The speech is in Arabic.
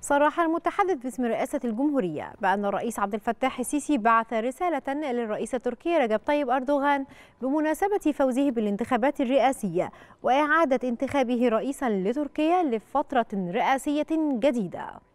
صرح المتحدث باسم رئاسة الجمهورية بأن الرئيس عبد الفتاح السيسي بعث رسالة للرئيس التركي رجب طيب أردوغان بمناسبة فوزه بالانتخابات الرئاسية وإعادة انتخابه رئيسا لتركيا لفترة رئاسية جديدة